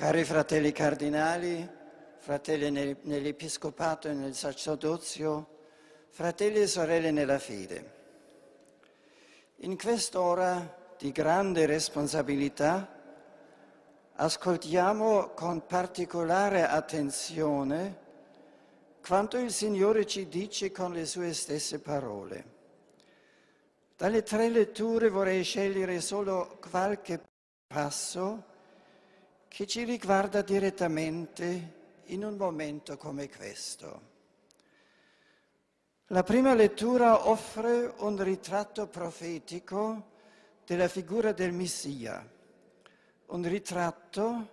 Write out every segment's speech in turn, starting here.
Cari fratelli cardinali, fratelli nell'episcopato e nel sacerdozio, fratelli e sorelle nella fede, in quest'ora di grande responsabilità ascoltiamo con particolare attenzione quanto il Signore ci dice con le sue stesse parole. Dalle tre letture vorrei scegliere solo qualche passo che ci riguarda direttamente in un momento come questo. La prima lettura offre un ritratto profetico della figura del Messia, un ritratto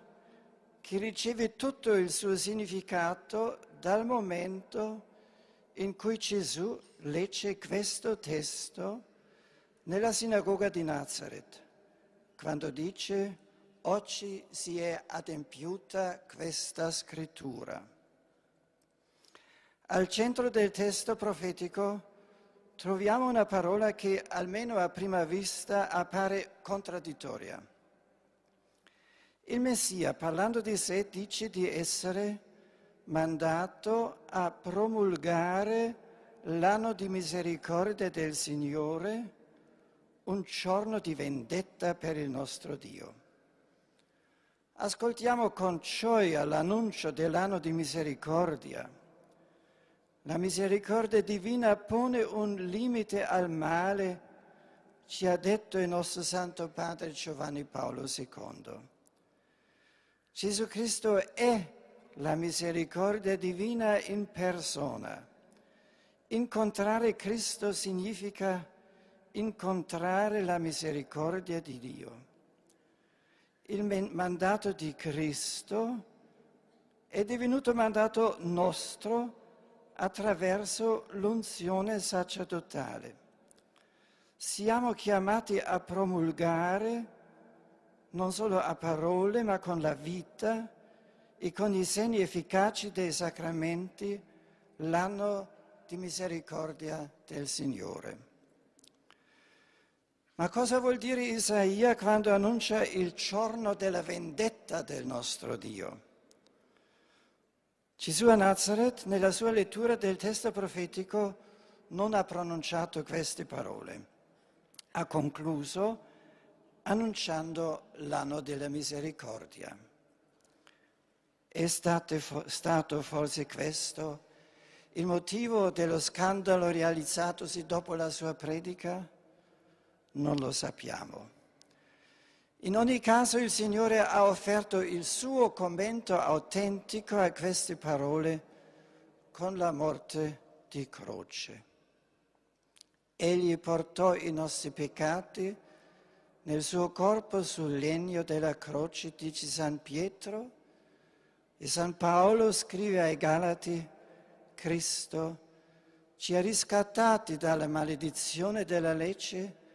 che riceve tutto il suo significato dal momento in cui Gesù legge questo testo nella sinagoga di Nazareth, quando dice oggi si è adempiuta questa scrittura. Al centro del testo profetico troviamo una parola che almeno a prima vista appare contraddittoria. Il Messia, parlando di sé, dice di essere mandato a promulgare l'anno di misericordia del Signore, un giorno di vendetta per il nostro Dio. Ascoltiamo con gioia l'annuncio dell'anno di misericordia. La misericordia divina pone un limite al male, ci ha detto il nostro Santo Padre Giovanni Paolo II. Gesù Cristo è la misericordia divina in persona. Incontrare Cristo significa incontrare la misericordia di Dio il mandato di Cristo è divenuto mandato nostro attraverso l'unzione sacerdotale. Siamo chiamati a promulgare non solo a parole, ma con la vita e con i segni efficaci dei sacramenti l'anno di misericordia del Signore. Ma cosa vuol dire Isaia quando annuncia il giorno della vendetta del nostro Dio? Gesù a Nazareth, nella sua lettura del testo profetico, non ha pronunciato queste parole. Ha concluso annunciando l'anno della misericordia. È stato forse questo il motivo dello scandalo realizzatosi dopo la sua predica? non lo sappiamo. In ogni caso il Signore ha offerto il suo commento autentico a queste parole con la morte di croce. Egli portò i nostri peccati nel suo corpo sul legno della croce, dice San Pietro, e San Paolo scrive ai Galati, Cristo ci ha riscattati dalla maledizione della legge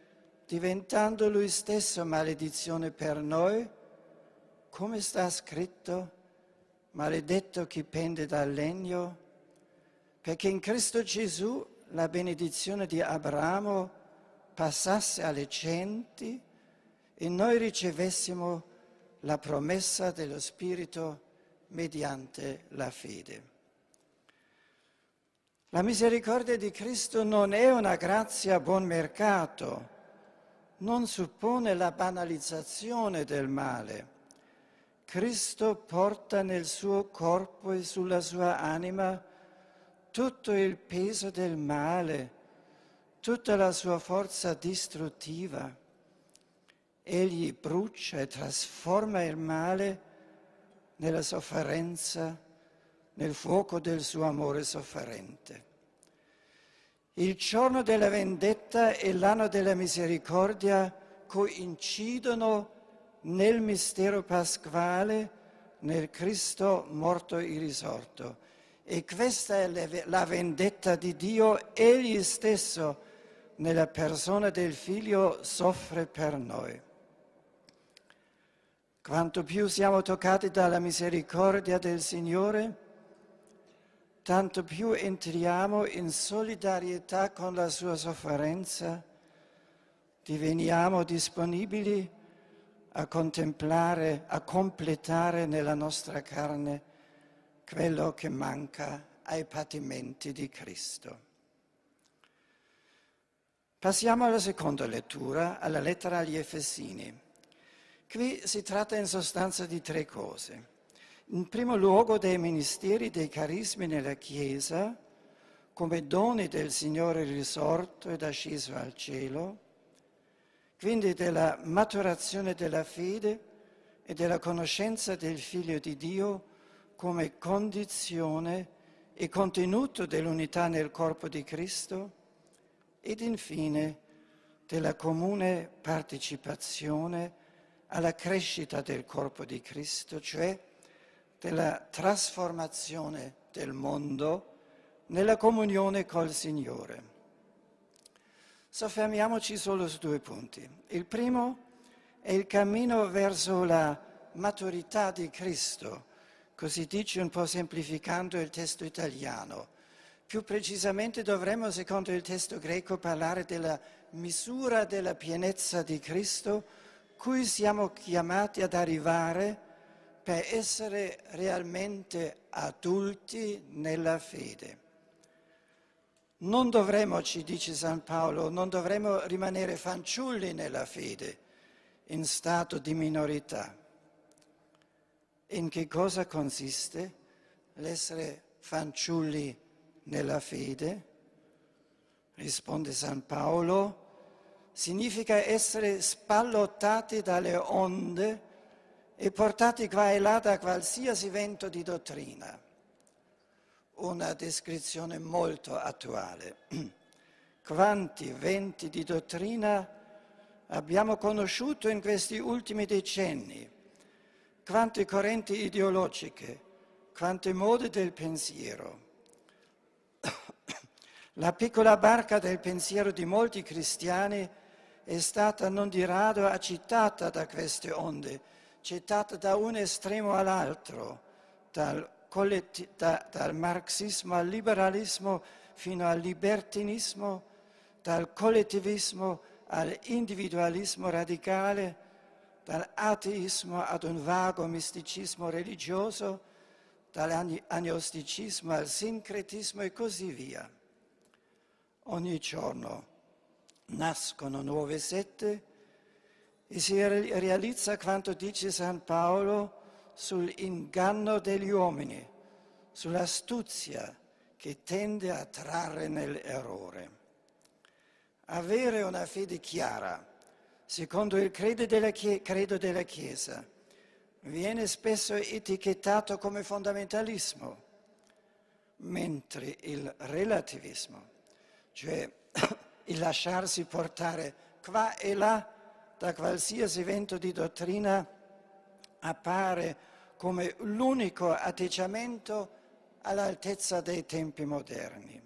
diventando lui stesso maledizione per noi, come sta scritto, maledetto chi pende dal legno, perché in Cristo Gesù la benedizione di Abramo passasse alle centi e noi ricevessimo la promessa dello Spirito mediante la fede. La misericordia di Cristo non è una grazia a buon mercato, non suppone la banalizzazione del male. Cristo porta nel suo corpo e sulla sua anima tutto il peso del male, tutta la sua forza distruttiva. Egli brucia e trasforma il male nella sofferenza, nel fuoco del suo amore sofferente. Il giorno della vendetta e l'anno della misericordia coincidono nel mistero pasquale, nel Cristo morto e risorto. E questa è la vendetta di Dio, Egli stesso nella persona del Figlio soffre per noi. Quanto più siamo toccati dalla misericordia del Signore, tanto più entriamo in solidarietà con la sua sofferenza, diveniamo disponibili a contemplare, a completare nella nostra carne quello che manca ai patimenti di Cristo. Passiamo alla seconda lettura, alla lettera agli Efesini. Qui si tratta in sostanza di tre cose in primo luogo dei ministeri dei carismi nella Chiesa, come doni del Signore risorto ed asceso al cielo, quindi della maturazione della fede e della conoscenza del Figlio di Dio come condizione e contenuto dell'unità nel corpo di Cristo ed infine della comune partecipazione alla crescita del corpo di Cristo, cioè della trasformazione del mondo nella comunione col Signore. Soffermiamoci solo su due punti. Il primo è il cammino verso la maturità di Cristo, così dice un po' semplificando il testo italiano. Più precisamente dovremmo, secondo il testo greco, parlare della misura della pienezza di Cristo, cui siamo chiamati ad arrivare per essere realmente adulti nella fede. Non dovremmo, ci dice San Paolo, non dovremmo rimanere fanciulli nella fede, in stato di minorità. In che cosa consiste l'essere fanciulli nella fede? Risponde San Paolo, significa essere spallottati dalle onde e portati qua e là da qualsiasi vento di dottrina. Una descrizione molto attuale. Quanti venti di dottrina abbiamo conosciuto in questi ultimi decenni? Quante correnti ideologiche, quante mode del pensiero. La piccola barca del pensiero di molti cristiani è stata non di rado agitata da queste onde gettata da un estremo all'altro, dal, da, dal marxismo al liberalismo fino al libertinismo, dal collettivismo all'individualismo radicale, dall'ateismo ad un vago misticismo religioso, dall'agnosticismo al sincretismo e così via. Ogni giorno nascono nuove sette, e si realizza quanto dice San Paolo sull'inganno degli uomini, sull'astuzia che tende a trarre nell'errore. Avere una fede chiara, secondo il credo della, credo della Chiesa, viene spesso etichettato come fondamentalismo, mentre il relativismo, cioè il lasciarsi portare qua e là da qualsiasi vento di dottrina appare come l'unico atteggiamento all'altezza dei tempi moderni.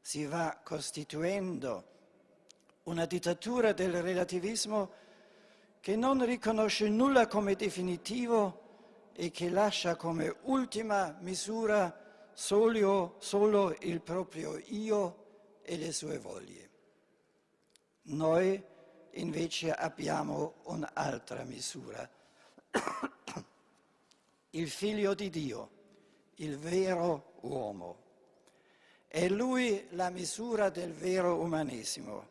Si va costituendo una dittatura del relativismo che non riconosce nulla come definitivo e che lascia come ultima misura solo, solo il proprio io e le sue voglie. Noi invece abbiamo un'altra misura. Il figlio di Dio, il vero uomo. È lui la misura del vero umanesimo.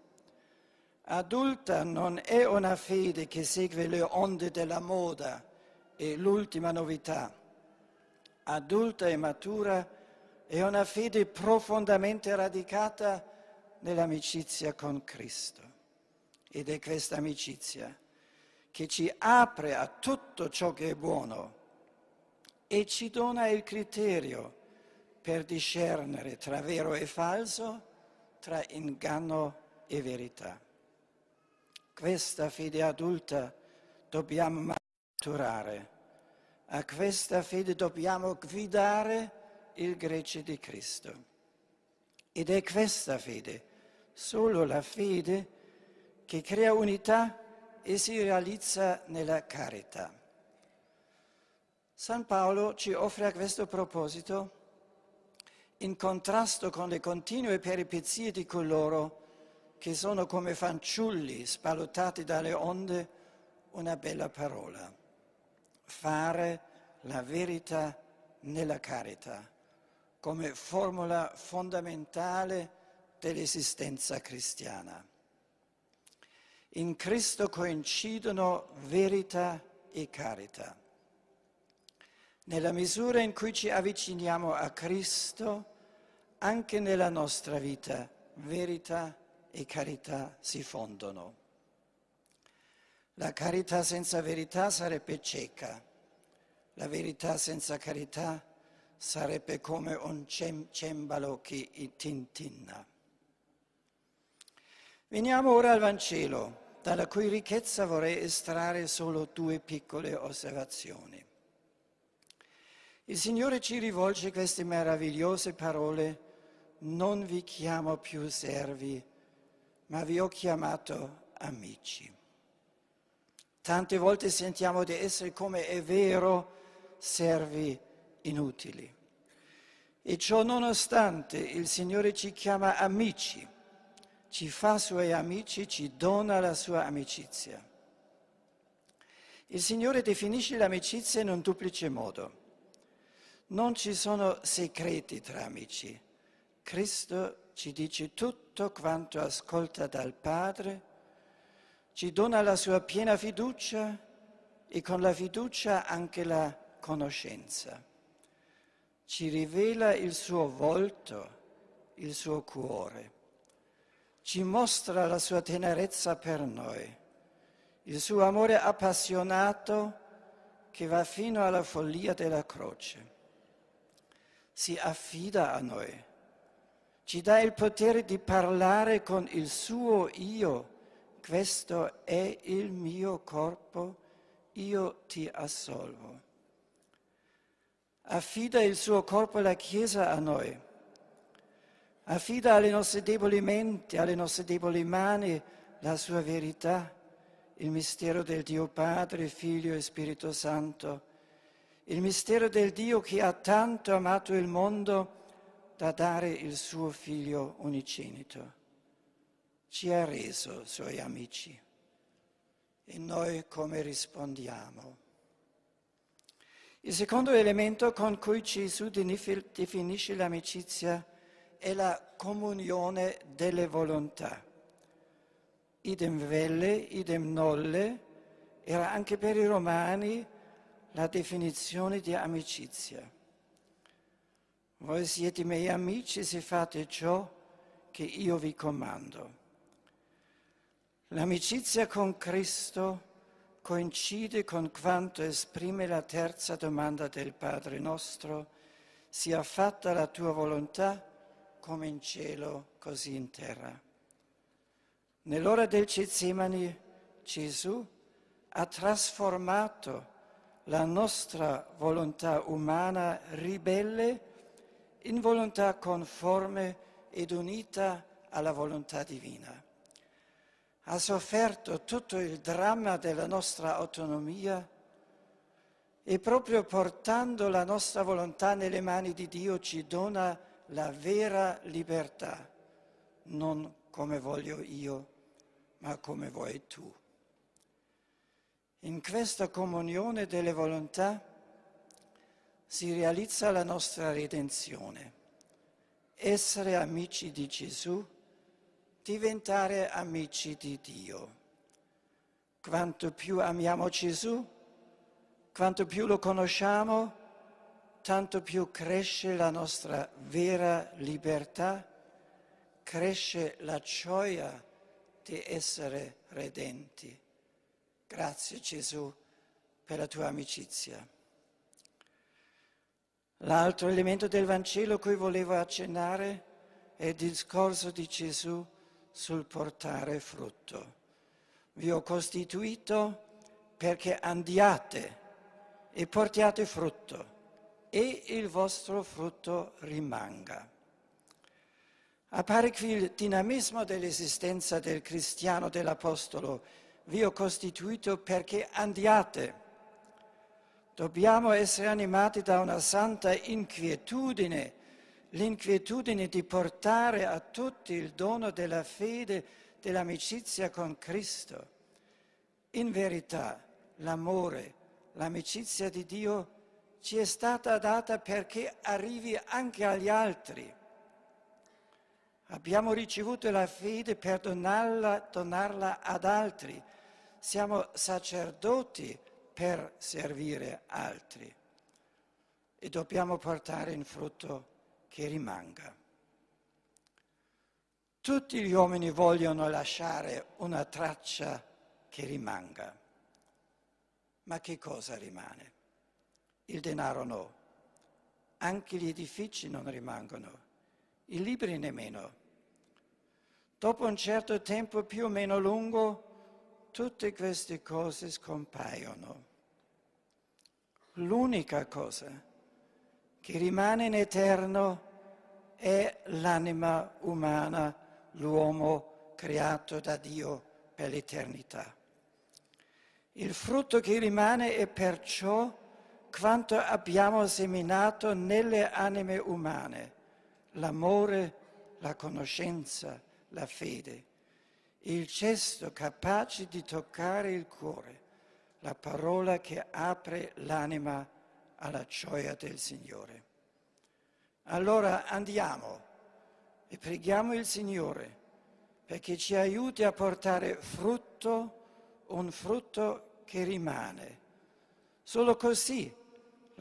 Adulta non è una fede che segue le onde della moda e l'ultima novità. Adulta e matura è una fede profondamente radicata nell'amicizia con Cristo ed è questa amicizia che ci apre a tutto ciò che è buono e ci dona il criterio per discernere tra vero e falso, tra inganno e verità. Questa fede adulta dobbiamo maturare, a questa fede dobbiamo guidare il grece di Cristo. Ed è questa fede, solo la fede che crea unità e si realizza nella carità. San Paolo ci offre a questo proposito, in contrasto con le continue peripezie di coloro che sono come fanciulli spalutati dalle onde, una bella parola. Fare la verità nella carità come formula fondamentale dell'esistenza cristiana. In Cristo coincidono verità e carità. Nella misura in cui ci avviciniamo a Cristo, anche nella nostra vita verità e carità si fondono. La carità senza verità sarebbe cieca, la verità senza carità sarebbe come un cembalo che tintinna. Veniamo ora al Vangelo dalla cui ricchezza vorrei estrarre solo due piccole osservazioni. Il Signore ci rivolge queste meravigliose parole, non vi chiamo più servi, ma vi ho chiamato amici. Tante volte sentiamo di essere, come è vero, servi inutili. E ciò nonostante il Signore ci chiama amici ci fa suoi amici, ci dona la sua amicizia. Il Signore definisce l'amicizia in un duplice modo. Non ci sono segreti tra amici. Cristo ci dice tutto quanto ascolta dal Padre, ci dona la sua piena fiducia e con la fiducia anche la conoscenza. Ci rivela il suo volto, il suo cuore ci mostra la sua tenerezza per noi, il suo amore appassionato che va fino alla follia della croce. Si affida a noi, ci dà il potere di parlare con il suo io, questo è il mio corpo, io ti assolvo. Affida il suo corpo la Chiesa a noi affida alle nostre deboli menti, alle nostre deboli mani la sua verità, il mistero del Dio Padre, Figlio e Spirito Santo, il mistero del Dio che ha tanto amato il mondo da dare il suo Figlio unicenito. Ci ha reso suoi amici. E noi come rispondiamo? Il secondo elemento con cui Gesù definisce l'amicizia è è la comunione delle volontà. Idem velle, idem nolle, era anche per i romani la definizione di amicizia. Voi siete miei amici se fate ciò che io vi comando. L'amicizia con Cristo coincide con quanto esprime la terza domanda del Padre nostro, sia fatta la tua volontà come in cielo, così in terra. Nell'ora del Getsemani Gesù ha trasformato la nostra volontà umana ribelle in volontà conforme ed unita alla volontà divina. Ha sofferto tutto il dramma della nostra autonomia e proprio portando la nostra volontà nelle mani di Dio ci dona la vera libertà, non come voglio io, ma come vuoi tu. In questa comunione delle volontà si realizza la nostra redenzione, essere amici di Gesù, diventare amici di Dio. Quanto più amiamo Gesù, quanto più lo conosciamo, tanto più cresce la nostra vera libertà, cresce la gioia di essere redenti. Grazie Gesù per la tua amicizia. L'altro elemento del Vangelo cui volevo accennare è il discorso di Gesù sul portare frutto. Vi ho costituito perché andiate e portiate frutto e il vostro frutto rimanga. Appare qui il dinamismo dell'esistenza del cristiano, dell'apostolo. Vi ho costituito perché andiate. Dobbiamo essere animati da una santa inquietudine, l'inquietudine di portare a tutti il dono della fede, dell'amicizia con Cristo. In verità, l'amore, l'amicizia di Dio ci è stata data perché arrivi anche agli altri. Abbiamo ricevuto la fede per donarla, donarla ad altri. Siamo sacerdoti per servire altri e dobbiamo portare in frutto che rimanga. Tutti gli uomini vogliono lasciare una traccia che rimanga. Ma che cosa rimane? il denaro no, anche gli edifici non rimangono, i libri nemmeno. Dopo un certo tempo più o meno lungo, tutte queste cose scompaiono. L'unica cosa che rimane in eterno è l'anima umana, l'uomo creato da Dio per l'eternità. Il frutto che rimane è perciò quanto abbiamo seminato nelle anime umane, l'amore, la conoscenza, la fede, il gesto capace di toccare il cuore, la parola che apre l'anima alla gioia del Signore. Allora andiamo e preghiamo il Signore perché ci aiuti a portare frutto, un frutto che rimane. Solo così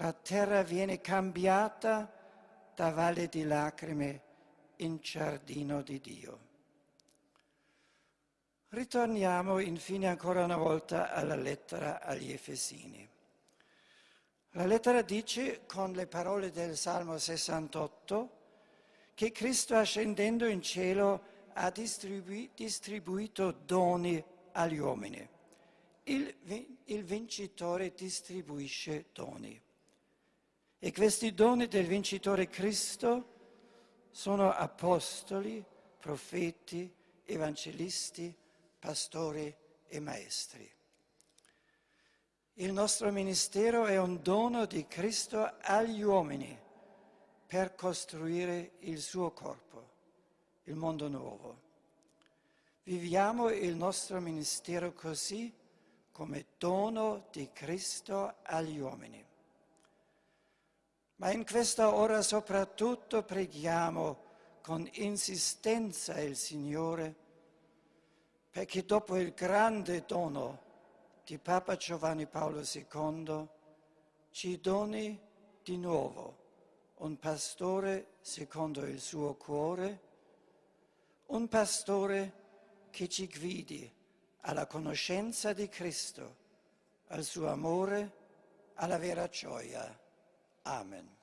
la terra viene cambiata da valle di lacrime in giardino di Dio. Ritorniamo infine ancora una volta alla lettera agli Efesini. La lettera dice, con le parole del Salmo 68, che Cristo ascendendo in cielo ha distribu- distribuito doni agli uomini. Il, vin- il vincitore distribuisce doni. E questi doni del vincitore Cristo sono apostoli, profeti, evangelisti, pastori e maestri. Il nostro ministero è un dono di Cristo agli uomini per costruire il suo corpo, il mondo nuovo. Viviamo il nostro ministero così come dono di Cristo agli uomini. Ma in questa ora soprattutto preghiamo con insistenza il Signore, perché dopo il grande dono di Papa Giovanni Paolo II ci doni di nuovo un pastore secondo il suo cuore, un pastore che ci guidi alla conoscenza di Cristo, al suo amore, alla vera gioia. Amen.